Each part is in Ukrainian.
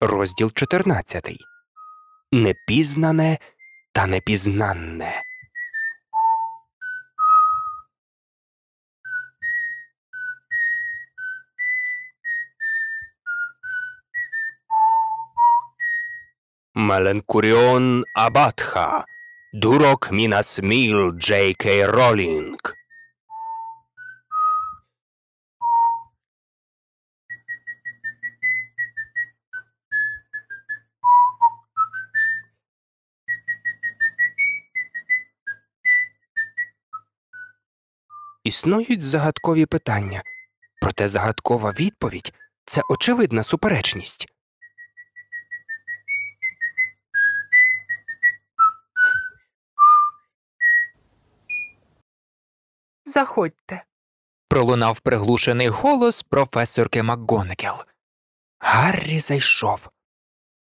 Розділ 14. Непізнане та непізнанне. Маленкуріон Абатха. Дурок Мінасміл Джей Кей Ролінг. існують загадкові питання, проте загадкова відповідь це очевидна суперечність. Заходьте. пролунав приглушений голос професорки МакГонекел. Гаррі зайшов.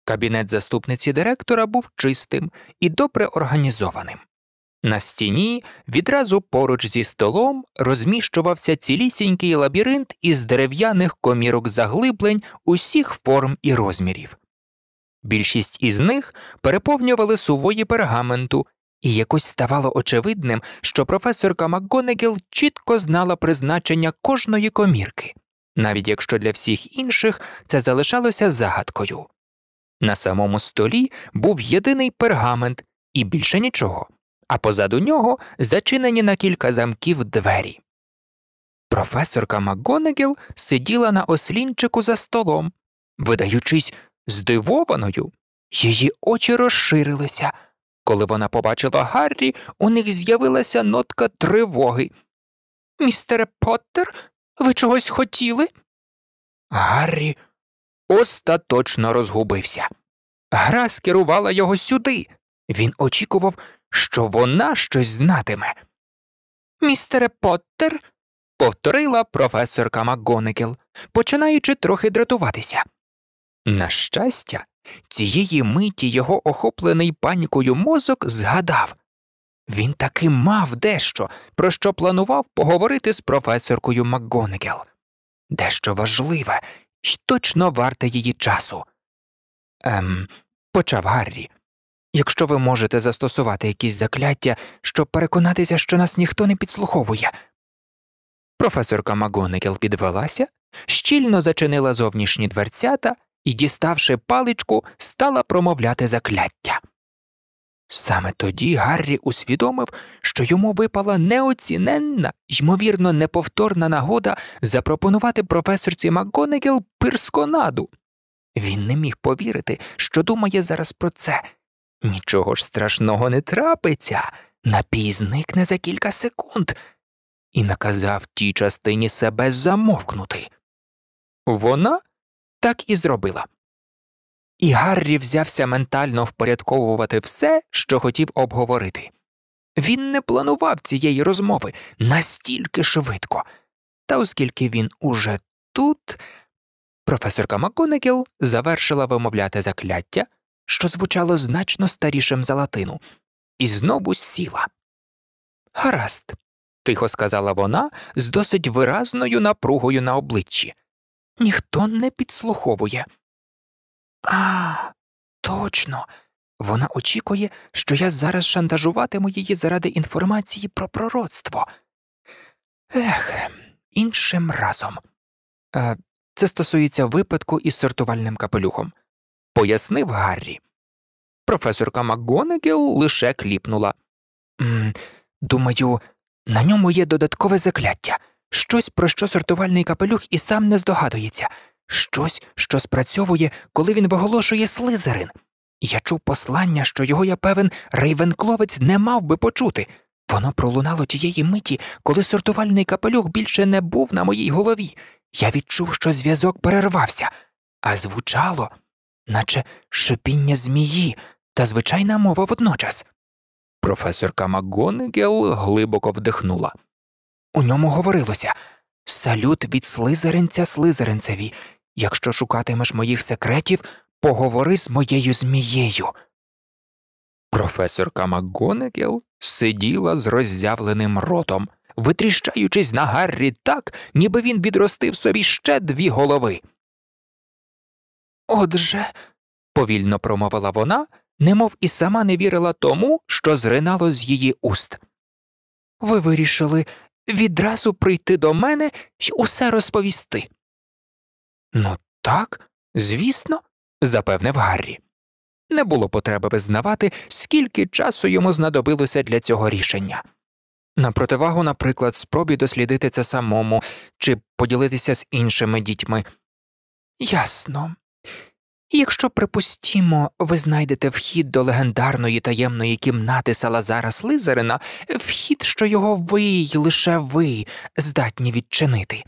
Кабінет заступниці директора був чистим і добре організованим. На стіні відразу поруч зі столом розміщувався цілісінький лабіринт із дерев'яних комірок заглиблень усіх форм і розмірів. Більшість із них переповнювали сувої пергаменту, і якось ставало очевидним, що професорка МакГонегіл чітко знала призначення кожної комірки, навіть якщо для всіх інших це залишалося загадкою. На самому столі був єдиний пергамент і більше нічого а позаду нього зачинені на кілька замків двері. Професорка МакГонегіл сиділа на ослінчику за столом, видаючись здивованою, її очі розширилися. Коли вона побачила Гаррі, у них з'явилася нотка тривоги. Містере Поттер, ви чогось хотіли? Гаррі остаточно розгубився. Гра скерувала його сюди. Він очікував, що вона щось знатиме. Містере Поттер, повторила професорка МакГонекіл, починаючи трохи дратуватися. На щастя, цієї миті його охоплений панікою мозок згадав він таки мав дещо, про що планував поговорити з професоркою МакГонекіл. дещо важливе й точно варте її часу. Ем, почав Гаррі. Якщо ви можете застосувати якісь закляття, щоб переконатися, що нас ніхто не підслуховує. Професорка Магонекел підвелася, щільно зачинила зовнішні дверцята і, діставши паличку, стала промовляти закляття. Саме тоді Гаррі усвідомив, що йому випала неоціненна, ймовірно, неповторна нагода запропонувати професорці Макгонегіл пирсконаду. Він не міг повірити, що думає зараз про це. Нічого ж страшного не трапиться, напій зникне за кілька секунд, і наказав тій частині себе замовкнути. Вона так і зробила. І Гаррі взявся ментально впорядковувати все, що хотів обговорити. Він не планував цієї розмови настільки швидко, та оскільки він уже тут, професорка Маконекіл завершила вимовляти закляття що звучало значно старішим за латину, і знову сіла. Гаразд, тихо сказала вона з досить виразною напругою на обличчі. Ніхто не підслуховує. А, точно. Вона очікує, що я зараз шантажуватиму її заради інформації про пророцтво. Ех, іншим разом. Е, Це стосується випадку із сортувальним капелюхом пояснив Гаррі. Професорка МакГонегіл лише кліпнула. Думаю, на ньому є додаткове закляття, щось, про що сортувальний капелюх і сам не здогадується, щось, що спрацьовує, коли він виголошує слизерин. Я чув послання, що його, я певен, рейвенкловець не мав би почути. Воно пролунало тієї миті, коли сортувальний капелюх більше не був на моїй голові. Я відчув, що зв'язок перервався, а звучало наче шипіння змії та звичайна мова водночас. Професорка МакГонегел глибоко вдихнула. У ньому говорилося салют від слизеринця слизеринцеві. Якщо шукатимеш моїх секретів, поговори з моєю змією. Професорка МакГонегел сиділа з роззявленим ротом, витріщаючись на Гаррі так, ніби він відростив собі ще дві голови. Отже, повільно промовила вона, немов і сама не вірила тому, що зринало з її уст. Ви вирішили відразу прийти до мене і усе розповісти. Ну, так, звісно, запевнив Гаррі. Не було потреби визнавати, скільки часу йому знадобилося для цього рішення. На противагу, наприклад, спробі дослідити це самому чи поділитися з іншими дітьми. Ясно, якщо, припустімо, ви знайдете вхід до легендарної таємної кімнати Салазара Слизерина, вхід, що його ви й лише ви здатні відчинити.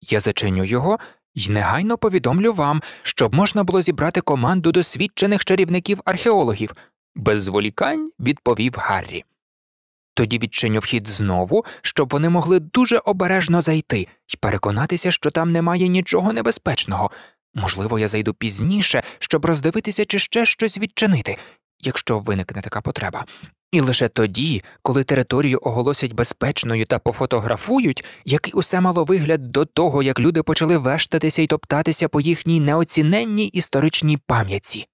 Я зачиню його і негайно повідомлю вам, щоб можна було зібрати команду досвідчених чарівників археологів, без зволікань відповів Гаррі. Тоді відчиню вхід знову, щоб вони могли дуже обережно зайти і переконатися, що там немає нічого небезпечного. Можливо, я зайду пізніше, щоб роздивитися чи ще щось відчинити, якщо виникне така потреба. І лише тоді, коли територію оголосять безпечною та пофотографують, який усе мало вигляд до того, як люди почали вештатися і топтатися по їхній неоціненній історичній пам'ятці.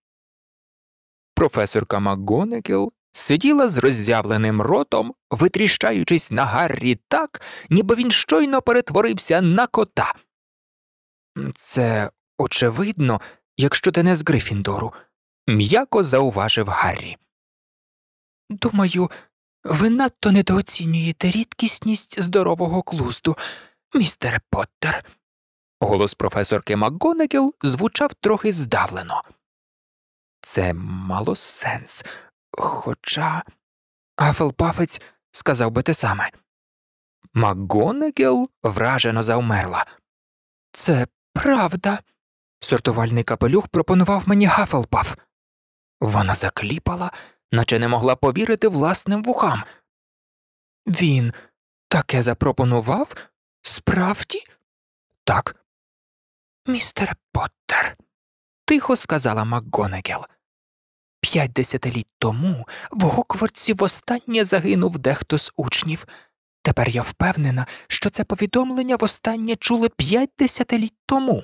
Професорка МакГонекіл сиділа з роззявленим ротом, витріщаючись на Гаррі так, ніби він щойно перетворився на кота. Це очевидно, якщо ти не з Грифіндору, м'яко зауважив Гаррі. Думаю, ви надто недооцінюєте рідкісність здорового клузду, містере Поттер. Голос професорки МакГонагіл звучав трохи здавлено. Це мало сенс. Хоча Гафелпафець сказав би те саме. Макгонегіл вражено завмерла. Це правда. Сортувальний капелюх пропонував мені Гафелпаф. Вона закліпала, наче не могла повірити власним вухам. Він таке запропонував? Справді? Так. Містер Поттер, тихо сказала МакГонегел. П'ять десятиліть тому в Гокворці востаннє загинув дехто з учнів. Тепер я впевнена, що це повідомлення востаннє чули п'ять десятиліть тому.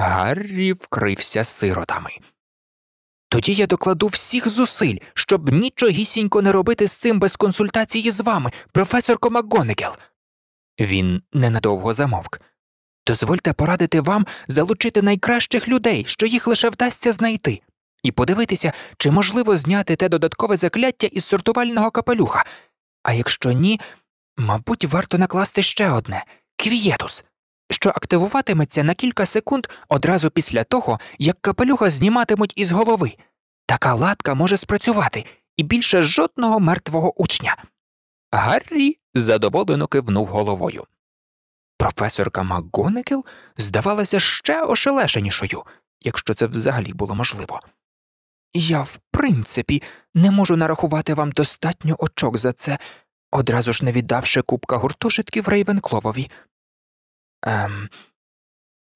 Гаррі вкрився сиротами. Тоді я докладу всіх зусиль, щоб нічогісінько не робити з цим без консультації з вами, професорко МакГонегел!» Він ненадовго замовк. Дозвольте порадити вам залучити найкращих людей, що їх лише вдасться знайти, і подивитися, чи можливо зняти те додаткове закляття із сортувального капелюха. А якщо ні, мабуть, варто накласти ще одне квієтус що активуватиметься на кілька секунд одразу після того, як капелюха зніматимуть із голови. Така латка може спрацювати і більше жодного мертвого учня. Гаррі задоволено кивнув головою. Професорка МакГонекел здавалася ще ошелешенішою, якщо це взагалі було можливо. Я, в принципі, не можу нарахувати вам достатньо очок за це, одразу ж не віддавши кубка гуртожитків Рейвенкловові, Ем,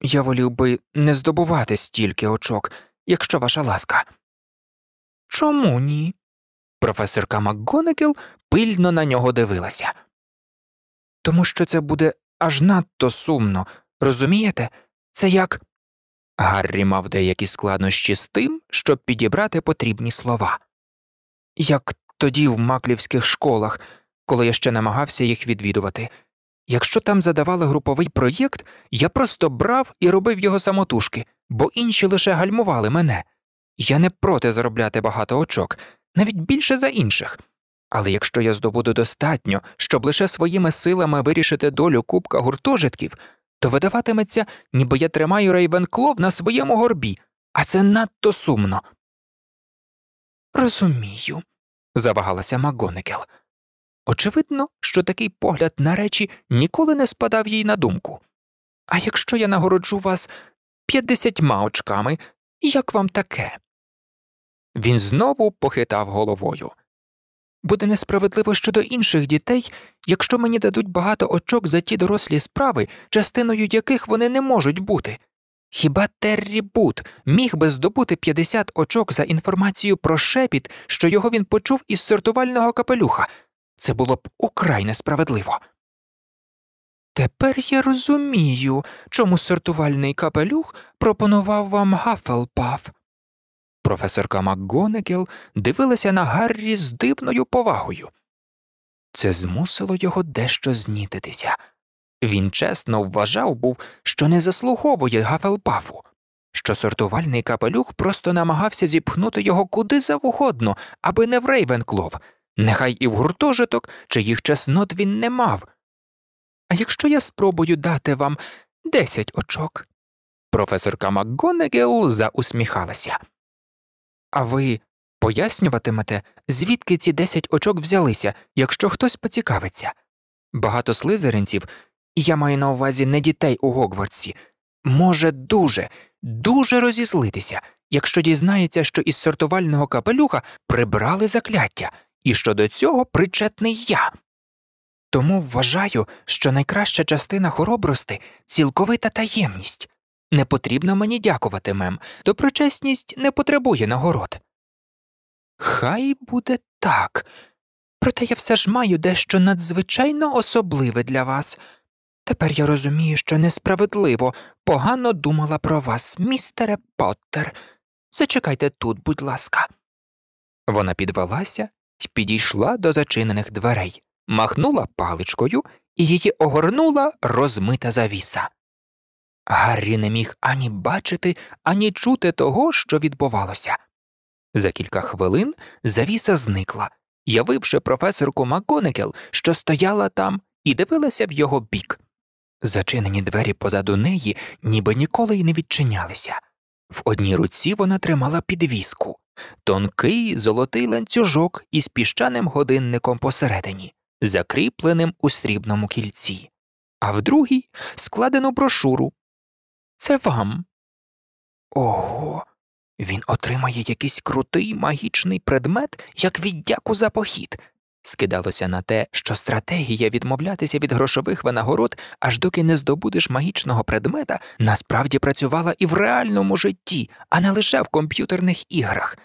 Я волів би не здобувати стільки очок, якщо ваша ласка. Чому ні? Професорка МакГонекіл пильно на нього дивилася. Тому що це буде аж надто сумно, розумієте? Це як. Гаррі мав деякі складнощі з тим, щоб підібрати потрібні слова. Як тоді в маклівських школах, коли я ще намагався їх відвідувати. Якщо там задавали груповий проєкт, я просто брав і робив його самотужки, бо інші лише гальмували мене. Я не проти заробляти багато очок, навіть більше за інших. Але якщо я здобуду достатньо, щоб лише своїми силами вирішити долю кубка гуртожитків, то видаватиметься, ніби я тримаю рейвенклов на своєму горбі, а це надто сумно. Розумію, завагалася Магонекел. Очевидно, що такий погляд на речі ніколи не спадав їй на думку. А якщо я нагороджу вас п'ятдесятьма очками, як вам таке? Він знову похитав головою. Буде несправедливо щодо інших дітей, якщо мені дадуть багато очок за ті дорослі справи, частиною яких вони не можуть бути. Хіба Террі Бут міг би здобути 50 очок за інформацію про шепіт, що його він почув із сортувального капелюха? Це було б украй несправедливо. Тепер я розумію, чому сортувальний капелюх пропонував вам Гафелпаф. Професорка МакГонекел дивилася на Гаррі з дивною повагою. Це змусило його дещо знітитися. Він чесно вважав був, що не заслуговує Гафелпафу, що сортувальний капелюх просто намагався зіпхнути його куди завгодно, аби не в Рейвенклов, нехай і в гуртожиток, чиїх чеснот він не мав. А якщо я спробую дати вам десять очок, професорка МакГонегел заусміхалася. А ви пояснюватимете, звідки ці десять очок взялися, якщо хтось поцікавиться? Багато слизеринців, і я маю на увазі не дітей у Гогвартсі, може дуже, дуже розізлитися, якщо дізнається, що із сортувального капелюха прибрали закляття і що до цього причетний я. Тому вважаю, що найкраща частина хоробрости цілковита таємність. Не потрібно мені дякувати мем, доброчесність не потребує нагород. Хай буде так, проте я все ж маю дещо надзвичайно особливе для вас. Тепер я розумію, що несправедливо погано думала про вас, містере Поттер. Зачекайте тут, будь ласка. Вона підвелася мить підійшла до зачинених дверей, махнула паличкою і її огорнула розмита завіса. Гаррі не міг ані бачити, ані чути того, що відбувалося. За кілька хвилин завіса зникла, явивши професорку Маконекел, що стояла там, і дивилася в його бік. Зачинені двері позаду неї ніби ніколи й не відчинялися. В одній руці вона тримала підвіску, тонкий золотий ланцюжок із піщаним годинником посередині, закріпленим у срібному кільці, а в другій складену брошуру. Це вам. Ого, він отримає якийсь крутий магічний предмет, як віддяку за похід. Скидалося на те, що стратегія відмовлятися від грошових винагород, аж доки не здобудеш магічного предмета, насправді працювала і в реальному житті, а не лише в комп'ютерних іграх.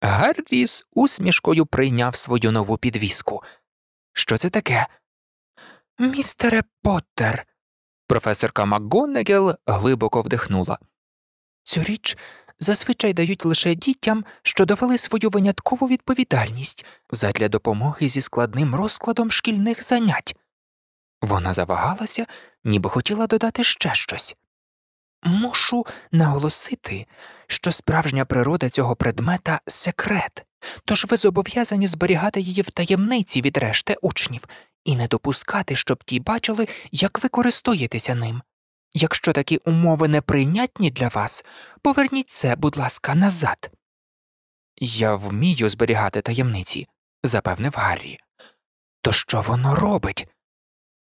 Гаррі з усмішкою прийняв свою нову підвіску. Що це таке? Містере Поттер. Професорка МакГонегел глибоко вдихнула. Цю річ зазвичай дають лише дітям, що довели свою виняткову відповідальність задля допомоги зі складним розкладом шкільних занять. Вона завагалася, ніби хотіла додати ще щось. Мушу наголосити, що справжня природа цього предмета секрет, тож ви зобов'язані зберігати її в таємниці від решти учнів і не допускати, щоб ті бачили, як ви користуєтеся ним. Якщо такі умови неприйнятні для вас, поверніть це, будь ласка, назад. Я вмію зберігати таємниці, запевнив Гаррі. То що воно робить?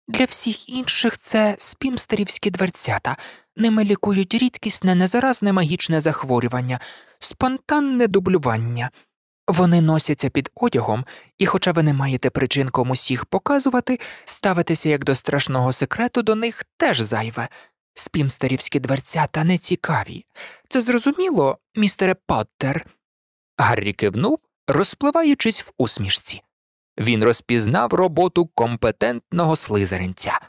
Для всіх інших це спімстерівські дверцята, ними лікують рідкісне, незаразне магічне захворювання, спонтанне дублювання. Вони носяться під одягом, і, хоча ви не маєте причин комусь їх показувати, ставитися як до страшного секрету до них теж зайве спімстерівські дверцята нецікаві. Це зрозуміло, містере Поттер?» Гаррі кивнув, розпливаючись в усмішці. Він розпізнав роботу компетентного слизеринця.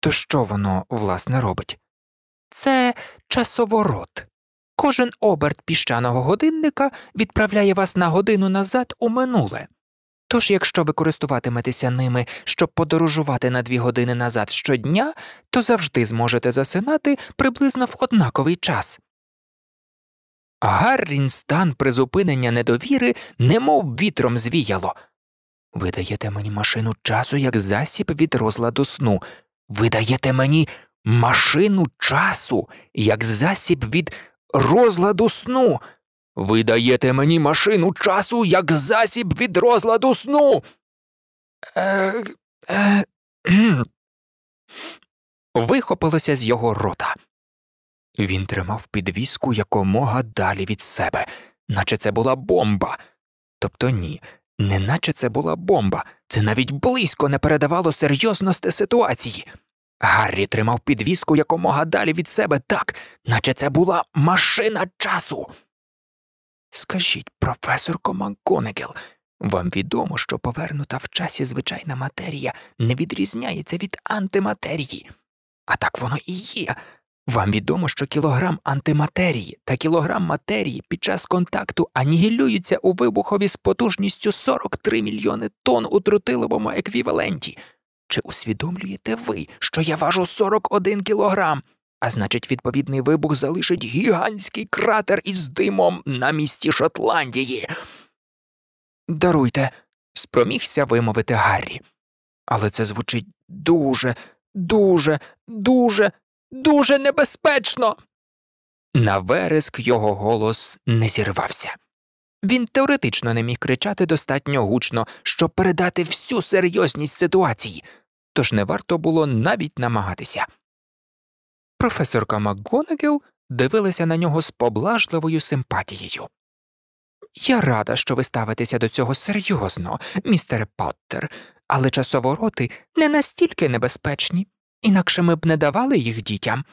То що воно, власне, робить? Це часоворот. Кожен оберт піщаного годинника відправляє вас на годину назад у минуле. Тож, якщо ви користуватиметеся ними, щоб подорожувати на дві години назад щодня, то завжди зможете засинати приблизно в однаковий час. Гаррін стан призупинення недовіри немов вітром звіяло. Ви даєте мені машину часу як засіб від розладу сну. Ви даєте мені машину часу як засіб від розладу сну. Ви даєте мені машину часу як засіб від розладу сну. Е, е, Вихопилося з його рота. Він тримав підвіску якомога далі від себе, наче це була бомба. Тобто ні, не наче це була бомба, це навіть близько не передавало серйозності ситуації. Гаррі тримав підвіску якомога далі від себе так, наче це була машина часу. Скажіть, професорко МакГонегел, вам відомо, що повернута в часі звичайна матерія не відрізняється від антиматерії. А так воно і є. Вам відомо, що кілограм антиматерії та кілограм матерії під час контакту анігілюються у вибухові з потужністю 43 мільйони тонн у тротиловому еквіваленті. Чи усвідомлюєте ви, що я важу 41 кілограм? а значить, відповідний вибух залишить гігантський кратер із димом на місці Шотландії. Даруйте, спромігся вимовити Гаррі, але це звучить дуже, дуже, дуже, дуже небезпечно. На вереск його голос не зірвався. Він теоретично не міг кричати достатньо гучно, щоб передати всю серйозність ситуації, тож не варто було навіть намагатися професорка МакГонагіл дивилася на нього з поблажливою симпатією. Я рада, що ви ставитеся до цього серйозно, містер Поттер, але часовороти не настільки небезпечні, інакше ми б не давали їх дітям.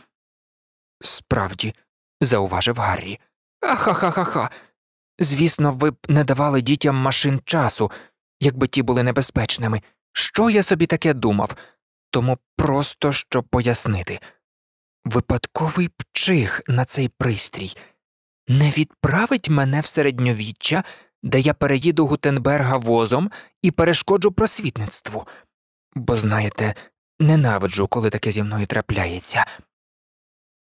Справді, зауважив Гаррі. «Аха-ха-ха-ха! Звісно, ви б не давали дітям машин часу, якби ті були небезпечними. Що я собі таке думав? Тому просто щоб пояснити. Випадковий пчих на цей пристрій не відправить мене в середньовіччя, де я переїду Гутенберга возом і перешкоджу просвітництву, бо, знаєте, ненавиджу, коли таке зі мною трапляється.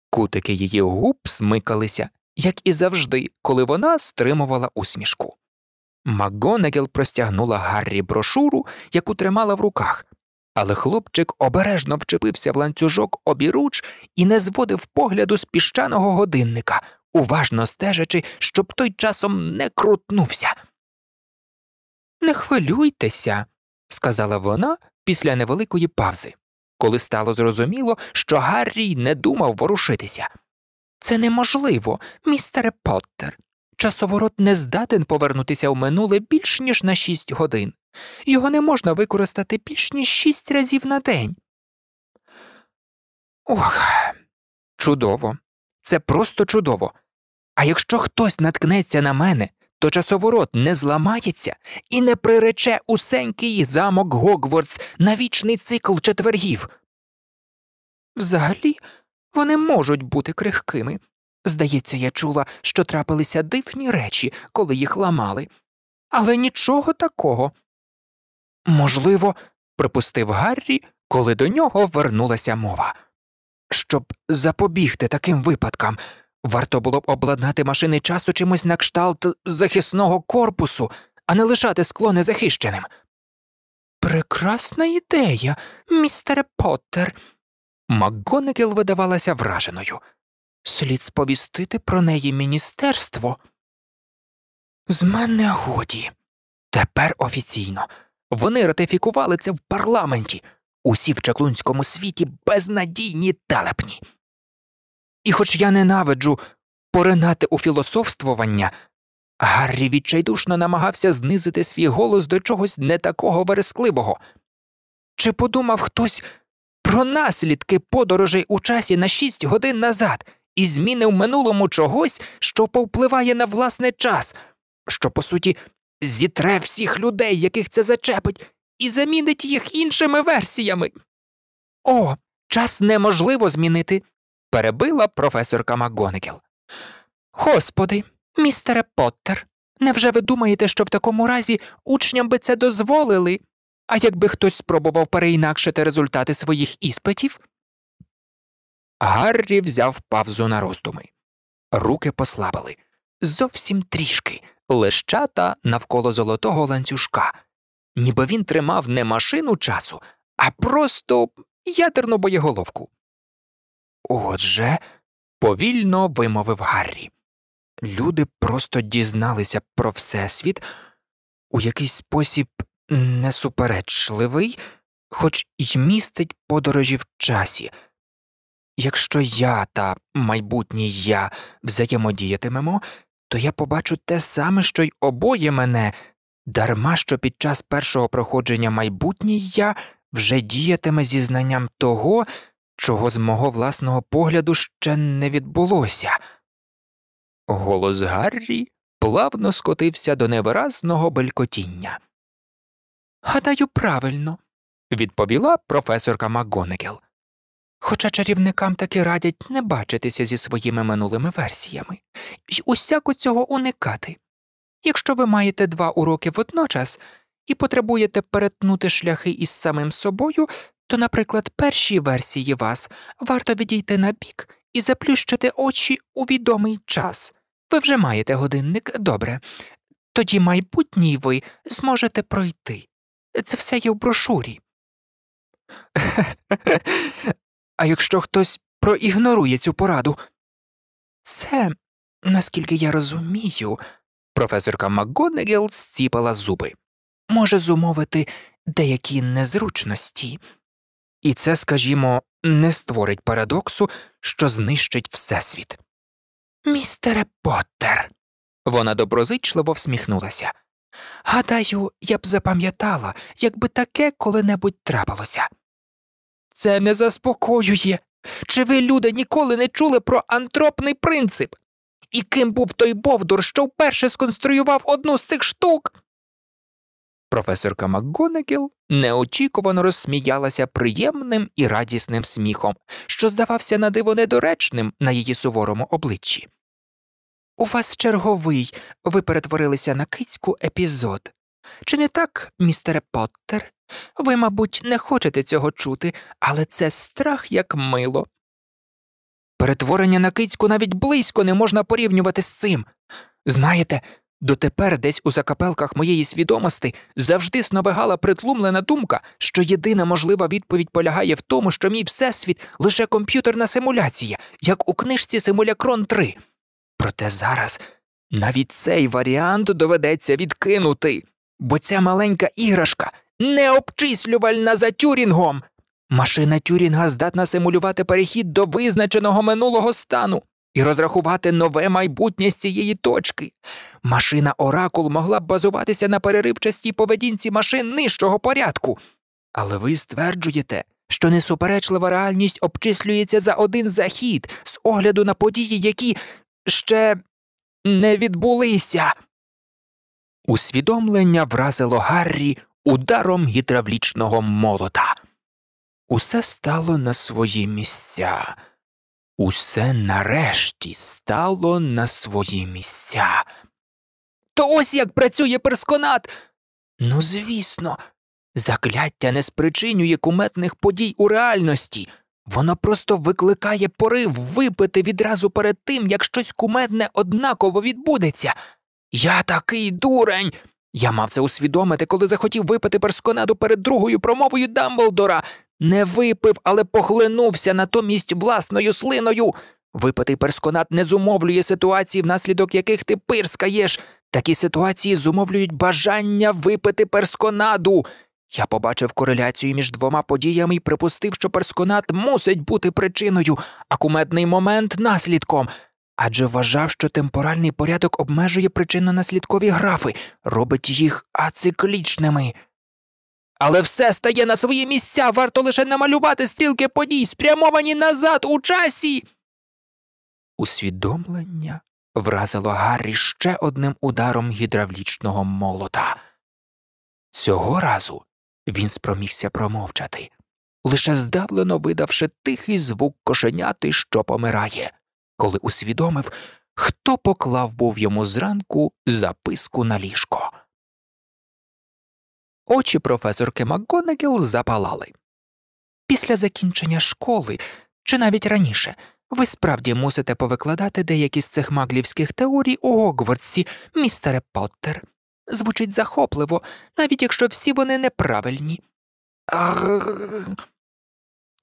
Кутики її губ смикалися, як і завжди, коли вона стримувала усмішку. Магонегел простягнула Гаррі брошуру, яку тримала в руках. Але хлопчик обережно вчепився в ланцюжок обіруч і не зводив погляду з піщаного годинника, уважно стежачи, щоб той часом не крутнувся. Не хвилюйтеся, сказала вона після невеликої павзи, коли стало зрозуміло, що Гаррі не думав ворушитися. Це неможливо, містере Поттер. Часоворот не здатен повернутися в минуле більш ніж на шість годин. Його не можна використати більш ніж шість разів на день. Ох, чудово. Це просто чудово. А якщо хтось наткнеться на мене, то часоворот не зламається і не прирече усенький замок Гогвартс на вічний цикл четвергів. Взагалі, вони можуть бути крихкими. Здається, я чула, що трапилися дивні речі, коли їх ламали, але нічого такого. Можливо, припустив Гаррі, коли до нього вернулася мова. Щоб запобігти таким випадкам, варто було б обладнати машини часу чимось на кшталт захисного корпусу, а не лишати скло незахищеним. Прекрасна ідея, містере Поттер. Макгонекіл видавалася враженою. Слід сповістити про неї міністерство. З мене годі. Тепер офіційно. Вони ратифікували це в парламенті, усі в чаклунському світі безнадійні телепні. І хоч я ненавиджу поринати у філософствування, Гаррі відчайдушно намагався знизити свій голос до чогось не такого верескливого. Чи подумав хтось про наслідки подорожей у часі на шість годин назад і зміни в минулому чогось, що повпливає на власний час, що, по суті, зітре всіх людей, яких це зачепить, і замінить їх іншими версіями. О, час неможливо змінити, перебила професорка МакГонекел. Господи, містере Поттер, невже ви думаєте, що в такому разі учням би це дозволили? А якби хтось спробував переінакшити результати своїх іспитів? Гаррі взяв павзу на роздуми. Руки послабили. Зовсім трішки, Плещата навколо золотого ланцюжка, ніби він тримав не машину часу, а просто ядерну боєголовку. Отже, повільно вимовив Гаррі. Люди просто дізналися про Всесвіт у якийсь спосіб несуперечливий, хоч й містить подорожі в часі. Якщо я та майбутній я взаємодіятимемо, то я побачу те саме, що й обоє мене, дарма що під час першого проходження майбутній я вже діятиме зі знанням того, чого з мого власного погляду ще не відбулося. Голос Гаррі плавно скотився до невиразного белькотіння. Гадаю, правильно, відповіла професорка МакГонегел. Хоча чарівникам таки радять не бачитися зі своїми минулими версіями і усяко цього уникати. Якщо ви маєте два уроки водночас і потребуєте перетнути шляхи із самим собою, то, наприклад, першій версії вас варто відійти на бік і заплющити очі у відомий час. Ви вже маєте годинник добре, тоді майбутній ви зможете пройти. Це все є в брошурі. А якщо хтось проігнорує цю пораду. Це, наскільки я розумію, професорка МакГонегел зціпала зуби, може зумовити деякі незручності, і це, скажімо, не створить парадоксу, що знищить Всесвіт. Містере Поттер. Вона доброзичливо всміхнулася. Гадаю, я б запам'ятала, якби таке коли-небудь трапилося це не заспокоює. Чи ви, люди, ніколи не чули про антропний принцип? І ким був той Бовдур, що вперше сконструював одну з цих штук? Професорка МакГонегіл неочікувано розсміялася приємним і радісним сміхом, що здавався на диво недоречним на її суворому обличчі. У вас черговий, ви перетворилися на кицьку епізод. Чи не так, містере Поттер? Ви, мабуть, не хочете цього чути, але це страх як мило. Перетворення на кицьку навіть близько не можна порівнювати з цим. Знаєте, дотепер десь у закапелках моєї свідомості завжди сновигала притлумлена думка, що єдина можлива відповідь полягає в тому, що мій всесвіт лише комп'ютерна симуляція, як у книжці Симулякрон 3. Проте зараз навіть цей варіант доведеться відкинути, бо ця маленька іграшка необчислювальна за Тюрінгом. Машина Тюрінга здатна симулювати перехід до визначеного минулого стану і розрахувати нове майбутнє з цієї точки. Машина Оракул могла б базуватися на переривчастій поведінці машин нижчого порядку. Але ви стверджуєте, що несуперечлива реальність обчислюється за один захід з огляду на події, які ще не відбулися. Усвідомлення вразило Гаррі ударом гідравлічного молота. Усе стало на свої місця, усе нарешті стало на свої місця. То ось як працює персконат. Ну, звісно, закляття не спричинює куметних подій у реальності. Воно просто викликає порив випити відразу перед тим, як щось кумедне однаково відбудеться. Я такий дурень. Я мав це усвідомити, коли захотів випити персконаду перед другою промовою Дамблдора. Не випив, але поглинувся натомість власною слиною. Випитий персконат не зумовлює ситуації, внаслідок яких ти пирскаєш. Такі ситуації зумовлюють бажання випити персконаду. Я побачив кореляцію між двома подіями і припустив, що персконат мусить бути причиною, а кумедний момент наслідком адже вважав, що темпоральний порядок обмежує причинно-наслідкові графи, робить їх ациклічними. Але все стає на свої місця, варто лише намалювати стрілки подій, спрямовані назад у часі. Усвідомлення вразило Гаррі ще одним ударом гідравлічного молота. Цього разу він спромігся промовчати, лише здавлено видавши тихий звук кошеняти, що помирає коли усвідомив, хто поклав був йому зранку записку на ліжко. Очі професорки МакГонегіл запалали. Після закінчення школи чи навіть раніше ви справді мусите повикладати деякі з цих маглівських теорій у Гогвардсі, містере Поттер. Звучить захопливо, навіть якщо всі вони неправильні. Ах...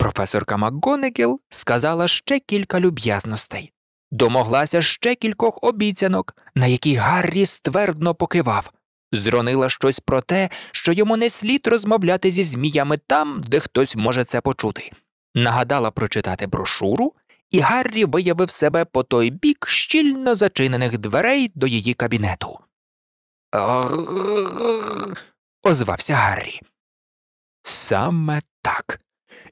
Професорка МакГонегіл сказала ще кілька люб'язностей, домоглася ще кількох обіцянок, на які Гаррі ствердно покивав, зронила щось про те, що йому не слід розмовляти зі зміями там, де хтось може це почути. Нагадала прочитати брошуру, і Гаррі виявив себе по той бік щільно зачинених дверей до її кабінету. Озвався Гаррі. Саме так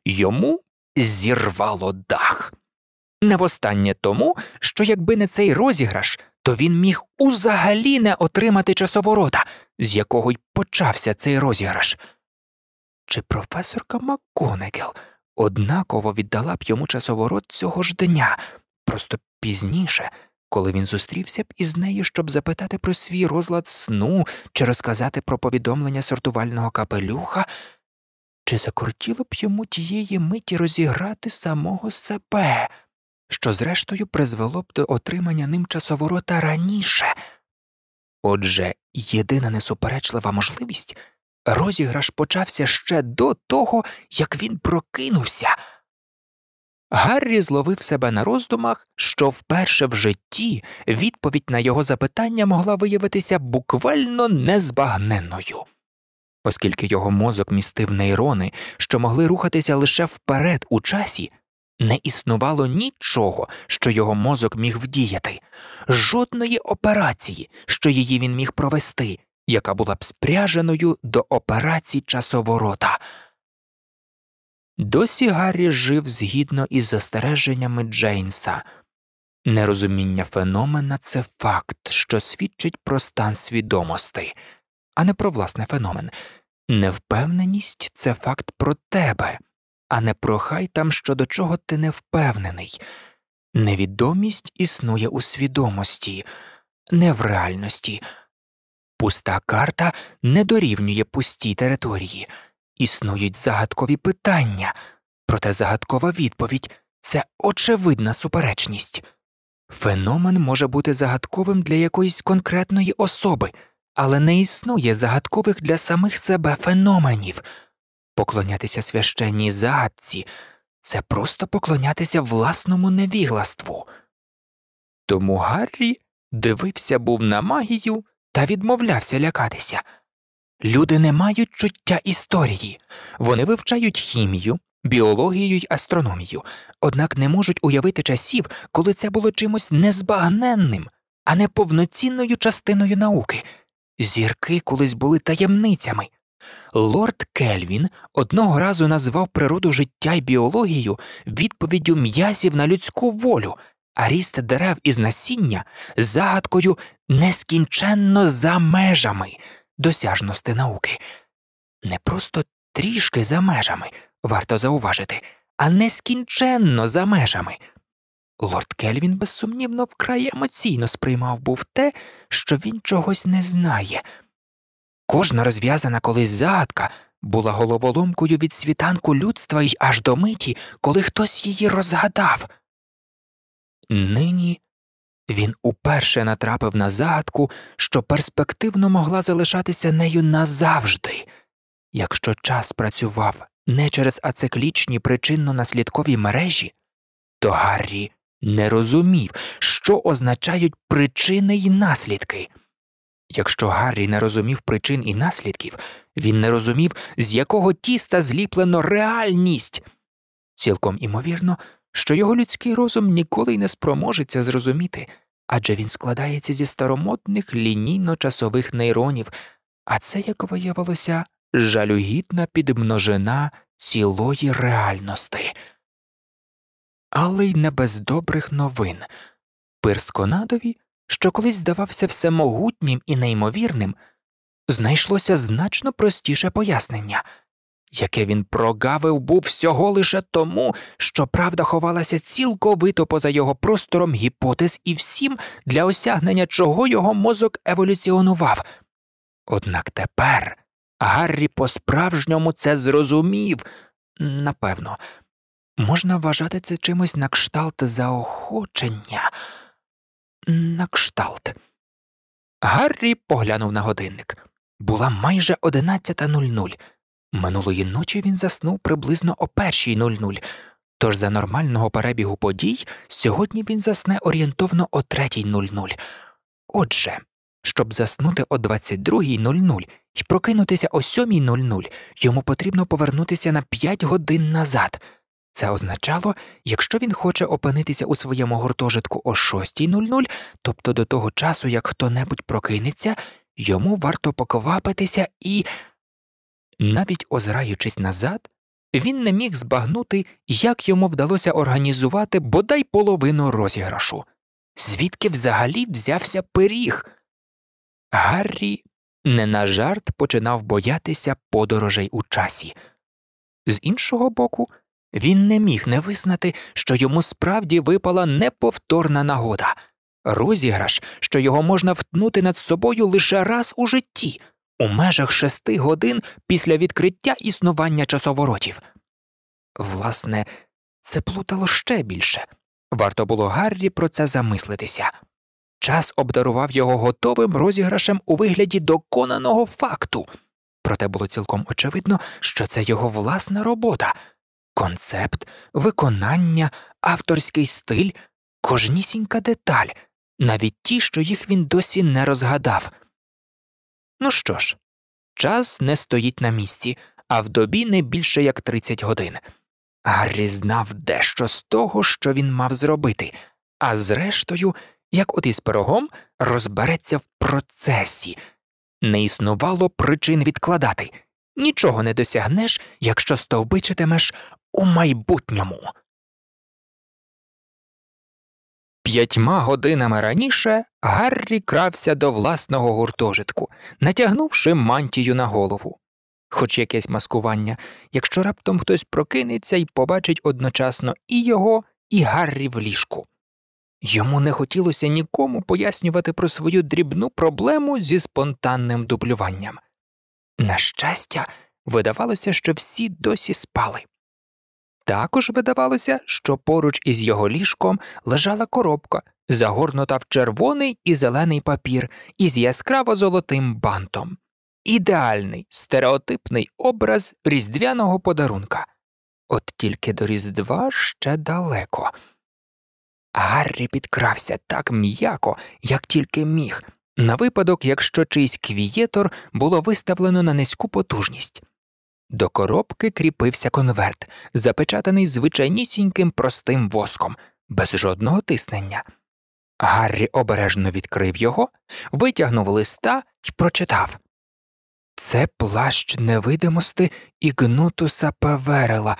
йому зірвало дах. Навостаннє тому, що якби не цей розіграш, то він міг узагалі не отримати часоворота, з якого й почався цей розіграш. Чи професорка Макгонегел однаково віддала б йому часоворот цього ж дня, просто пізніше, коли він зустрівся б із нею, щоб запитати про свій розлад сну чи розказати про повідомлення сортувального капелюха? чи закортіло б йому тієї миті розіграти самого себе, що, зрештою, призвело б до отримання ним часоворота раніше? Отже, єдина несуперечлива можливість розіграш почався ще до того, як він прокинувся. Гаррі зловив себе на роздумах, що вперше в житті відповідь на його запитання могла виявитися буквально незбагненною оскільки його мозок містив нейрони, що могли рухатися лише вперед у часі, не існувало нічого, що його мозок міг вдіяти, жодної операції, що її він міг провести, яка була б спряженою до операцій часоворота. Досі Гаррі жив згідно із застереженнями Джейнса. Нерозуміння феномена це факт, що свідчить про стан свідомостей, а не про власне феномен. Невпевненість це факт про тебе, а не про хай там щодо чого ти не впевнений. Невідомість існує у свідомості, не в реальності. Пуста карта не дорівнює пустій території, існують загадкові питання, проте загадкова відповідь це очевидна суперечність. Феномен може бути загадковим для якоїсь конкретної особи але не існує загадкових для самих себе феноменів. Поклонятися священній загадці це просто поклонятися власному невігластву. Тому Гаррі дивився був на магію та відмовлявся лякатися. Люди не мають чуття історії, вони вивчають хімію, біологію й астрономію, однак не можуть уявити часів, коли це було чимось незбагненним, а не повноцінною частиною науки. Зірки колись були таємницями. Лорд Кельвін одного разу назвав природу життя й біологію відповіддю м'язів на людську волю, а ріст дерев із насіння загадкою нескінченно за межами досяжності науки. Не просто трішки за межами, варто зауважити, а нескінченно за межами. Лорд Кельвін безсумнівно вкрай емоційно сприймав був те, що він чогось не знає. Кожна розв'язана колись загадка була головоломкою від світанку людства й аж до миті, коли хтось її розгадав. Нині він уперше натрапив на загадку, що перспективно могла залишатися нею назавжди, якщо час працював не через ациклічні причинно наслідкові мережі, то Гаррі не розумів, що означають причини й наслідки. Якщо Гаррі не розумів причин і наслідків, він не розумів, з якого тіста зліплено реальність. Цілком імовірно, що його людський розум ніколи й не спроможеться зрозуміти, адже він складається зі старомодних лінійно-часових нейронів, а це, як виявилося, жалюгідна підмножина цілої реальності але й не без добрих новин. Пирсконадові, що колись здавався всемогутнім і неймовірним, знайшлося значно простіше пояснення, яке він прогавив був всього лише тому, що правда ховалася цілковито поза його простором гіпотез і всім, для осягнення чого його мозок еволюціонував. Однак тепер Гаррі по справжньому це зрозумів напевно. Можна вважати це чимось на кшталт заохочення, на кшталт. Гаррі поглянув на годинник. Була майже 11.00. Минулої ночі він заснув приблизно о 1.00. Тож за нормального перебігу подій сьогодні він засне орієнтовно о 3.00. Отже, щоб заснути о 22.00 і прокинутися о 7.00, йому потрібно повернутися на 5 годин назад. Це означало, якщо він хоче опинитися у своєму гуртожитку о 6.00, тобто до того часу, як хто небудь прокинеться, йому варто поквапитися і, навіть озираючись назад, він не міг збагнути, як йому вдалося організувати бодай половину розіграшу, звідки взагалі взявся пиріг. Гаррі не на жарт починав боятися подорожей у часі. З іншого боку, він не міг не визнати, що йому справді випала неповторна нагода розіграш, що його можна втнути над собою лише раз у житті, у межах шести годин після відкриття існування часоворотів. Власне, це плутало ще більше. Варто було Гаррі про це замислитися. Час обдарував його готовим розіграшем у вигляді доконаного факту, проте було цілком очевидно, що це його власна робота концепт, виконання, авторський стиль, кожнісінька деталь, навіть ті, що їх він досі не розгадав. Ну що ж, час не стоїть на місці, а в добі не більше як 30 годин. Гаррі знав дещо з того, що він мав зробити, а зрештою, як от із пирогом, розбереться в процесі. Не існувало причин відкладати. Нічого не досягнеш, якщо стовбичитимеш у майбутньому. П'ятьма годинами раніше Гаррі крався до власного гуртожитку, натягнувши мантію на голову. Хоч якесь маскування, якщо раптом хтось прокинеться і побачить одночасно і його, і Гаррі в ліжку. Йому не хотілося нікому пояснювати про свою дрібну проблему зі спонтанним дублюванням. На щастя, видавалося, що всі досі спали. Також видавалося, що поруч із його ліжком лежала коробка, загорнута в червоний і зелений папір із яскраво золотим бантом. Ідеальний стереотипний образ різдвяного подарунка. От тільки до Різдва ще далеко. Гаррі підкрався так м'яко, як тільки міг, на випадок, якщо чийсь квієтор було виставлено на низьку потужність. До коробки кріпився конверт, запечатаний звичайнісіньким простим воском, без жодного тиснення. Гаррі обережно відкрив його, витягнув листа і прочитав Це плащ невидимости Ігнутуса Паверела,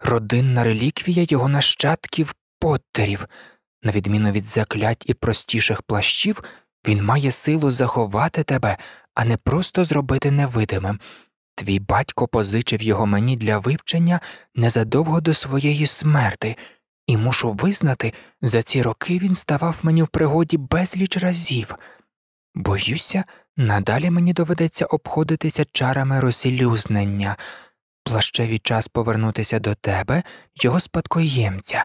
родинна реліквія його нащадків Поттерів. На відміну від заклять і простіших плащів, він має силу заховати тебе, а не просто зробити невидимим. Твій батько позичив його мені для вивчення незадовго до своєї смерти, і мушу визнати, за ці роки він ставав мені в пригоді безліч разів. Боюся, надалі мені доведеться обходитися чарами розілюзнення, плащеві час повернутися до тебе, його спадкоємця.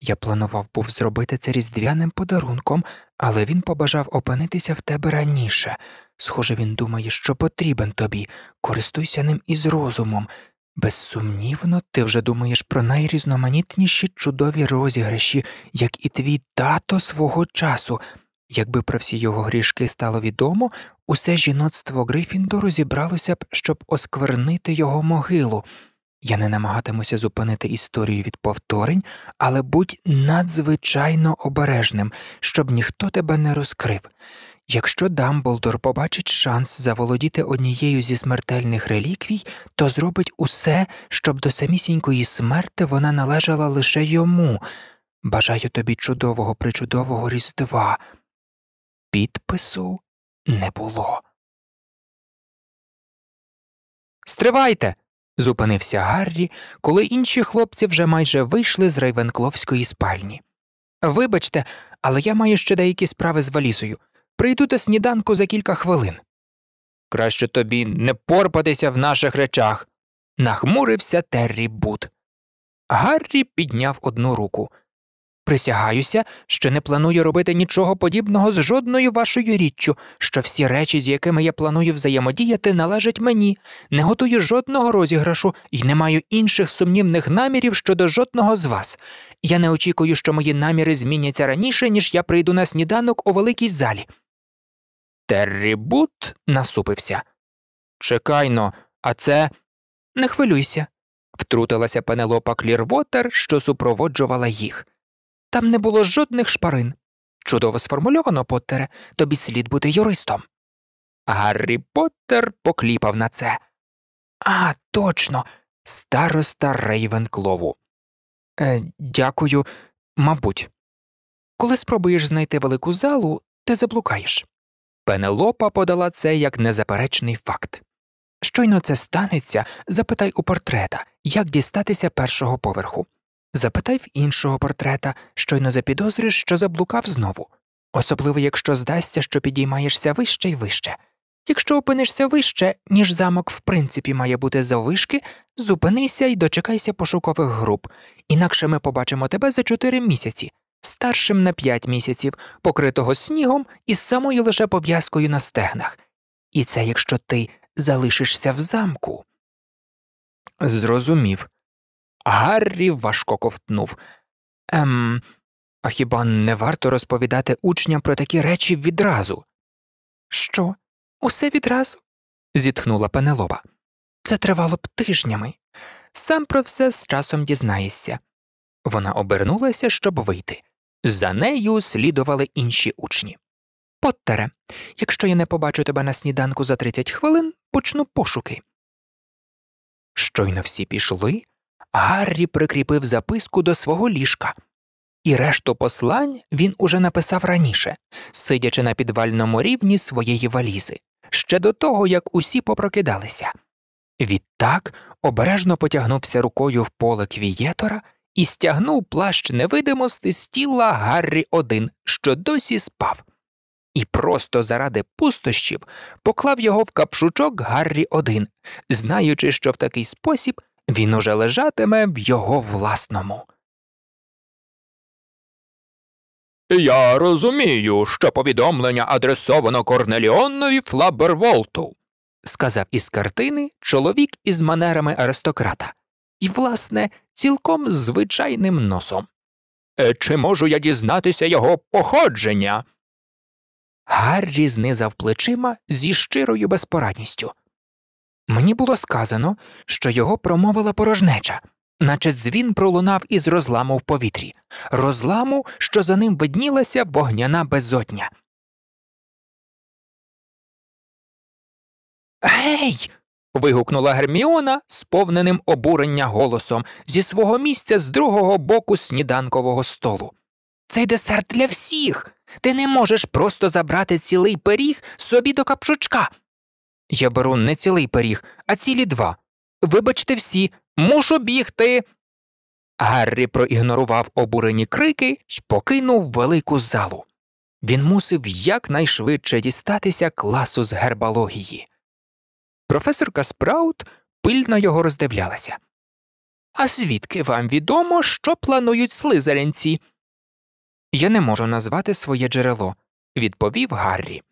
Я планував був зробити це різдвяним подарунком, але він побажав опинитися в тебе раніше. Схоже, він думає, що потрібен тобі, користуйся ним із розумом. Безсумнівно, ти вже думаєш про найрізноманітніші чудові розіграші, як і твій тато свого часу. Якби про всі його грішки стало відомо, усе жіноцтво Грифіндору зібралося б, щоб осквернити його могилу. Я не намагатимуся зупинити історію від повторень, але будь надзвичайно обережним, щоб ніхто тебе не розкрив. Якщо Дамблдор побачить шанс заволодіти однією зі смертельних реліквій, то зробить усе, щоб до самісінької смерти вона належала лише йому. Бажаю тобі чудового причудового Різдва. Підпису не було. Стривайте. зупинився Гаррі, коли інші хлопці вже майже вийшли з рейвенкловської спальні. Вибачте, але я маю ще деякі справи з валізою. Прийду до сніданку за кілька хвилин. Краще тобі не порпатися в наших речах. Нахмурився Террі Бут. Гаррі підняв одну руку. Присягаюся, що не планую робити нічого подібного з жодною вашою річчю, що всі речі, з якими я планую взаємодіяти, належать мені, не готую жодного розіграшу і не маю інших сумнівних намірів щодо жодного з вас. Я не очікую, що мої наміри зміняться раніше, ніж я прийду на сніданок у великій залі. Террібут насупився. Чекай но, а це. Не хвилюйся, втрутилася пенелопа Клірвотер, що супроводжувала їх. Там не було жодних шпарин. Чудово сформульовано, Поттере, тобі слід бути юристом. Гаррі Поттер покліпав на це. А, точно, староста Рейвенклову. Е, Дякую, мабуть. Коли спробуєш знайти велику залу, ти заблукаєш. Пенелопа подала це як незаперечний факт. Щойно це станеться, запитай у портрета, як дістатися першого поверху. Запитай в іншого портрета, щойно запідозриш, що заблукав знову, особливо якщо здасться, що підіймаєшся вище й вище. Якщо опинишся вище, ніж замок в принципі має бути заввишки, зупинися і дочекайся пошукових груп, інакше ми побачимо тебе за чотири місяці, старшим на п'ять місяців, покритого снігом і самою лише пов'язкою на стегнах. І це якщо ти залишишся в замку. Зрозумів. Гаррі важко ковтнув. Ем, а хіба не варто розповідати учням про такі речі відразу? Що, усе відразу? зітхнула Пенелопа. Це тривало б тижнями. Сам про все з часом дізнаєшся. Вона обернулася, щоб вийти. За нею слідували інші учні. Поттере, якщо я не побачу тебе на сніданку за 30 хвилин, почну пошуки. Щойно всі пішли, Гаррі прикріпив записку до свого ліжка, і решту послань він уже написав раніше, сидячи на підвальному рівні своєї валізи, ще до того, як усі попрокидалися. Відтак обережно потягнувся рукою в поле квієтора і стягнув плащ невидимости з тіла Гаррі Один, що досі спав, і просто заради пустощів поклав його в капшучок Гаррі один, знаючи, що в такий спосіб він уже лежатиме в його власному. Я розумію, що повідомлення адресовано Корнеліоннові Флаберволту, сказав із картини чоловік із манерами аристократа і, власне, цілком звичайним носом. Е, чи можу я дізнатися його походження? Гаррі знизав плечима зі щирою безпорадністю. Мені було сказано, що його промовила порожнеча, наче дзвін пролунав із розламу в повітрі, розламу, що за ним виднілася вогняна безодня. Гей вигукнула Герміона сповненим обурення голосом зі свого місця з другого боку сніданкового столу. Цей десерт для всіх. Ти не можеш просто забрати цілий пиріг собі до капшучка. Я беру не цілий пиріг, а цілі два. Вибачте всі, мушу бігти. Гаррі проігнорував обурені крики й покинув велику залу. Він мусив якнайшвидше дістатися класу з гербалогії. Професорка Спраут пильно його роздивлялася. А звідки вам відомо, що планують слизеринці? Я не можу назвати своє джерело, відповів Гаррі.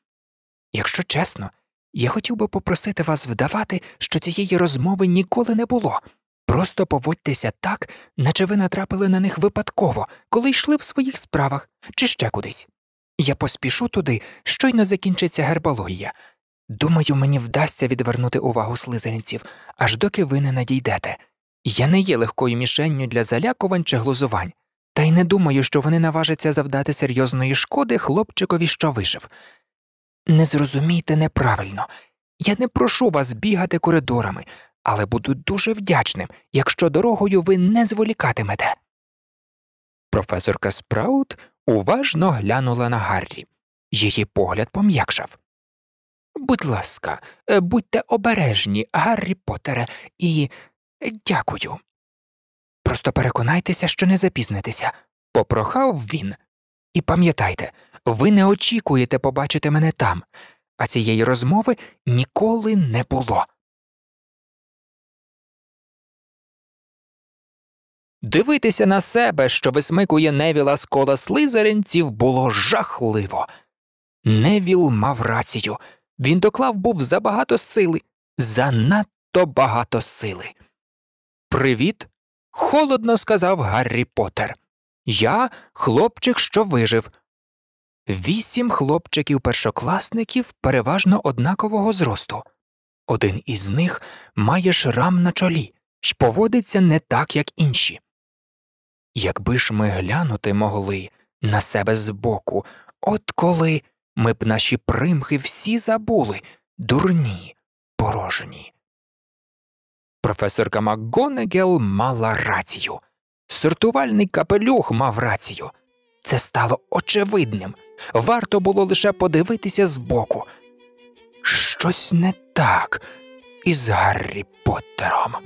Якщо чесно, я хотів би попросити вас вдавати, що цієї розмови ніколи не було. Просто поводьтеся так, наче ви натрапили на них випадково, коли йшли в своїх справах чи ще кудись. Я поспішу туди, щойно закінчиться гербологія, Думаю, мені вдасться відвернути увагу слизеринців, аж доки ви не надійдете. Я не є легкою мішенню для залякувань чи глузувань, та й не думаю, що вони наважаться завдати серйозної шкоди хлопчикові, що вижив. Не зрозумійте неправильно. Я не прошу вас бігати коридорами, але буду дуже вдячним, якщо дорогою ви не зволікатимете. Професорка Спраут уважно глянула на Гаррі. Її погляд пом'якшав. Будь ласка, е, будьте обережні, Гаррі Поттере, і е, дякую. Просто переконайтеся, що не запізнитеся, попрохав він. І пам'ятайте, ви не очікуєте побачити мене там, а цієї розмови ніколи не було. Дивитися на себе, що висмикує Невіла з кола слизеринців, було жахливо. Невіл мав рацію. Він доклав був забагато сили, занадто багато сили. Привіт, холодно сказав Гаррі Поттер. Я хлопчик, що вижив. Вісім хлопчиків першокласників переважно однакового зросту. Один із них має шрам на чолі й поводиться не так, як інші. Якби ж ми глянути могли на себе збоку, от коли. Ми б наші примхи всі забули, дурні, порожні. Професорка МакГонегел мала рацію. Сортувальний капелюх мав рацію. Це стало очевидним. Варто було лише подивитися збоку. Щось не так із Гаррі Поттером.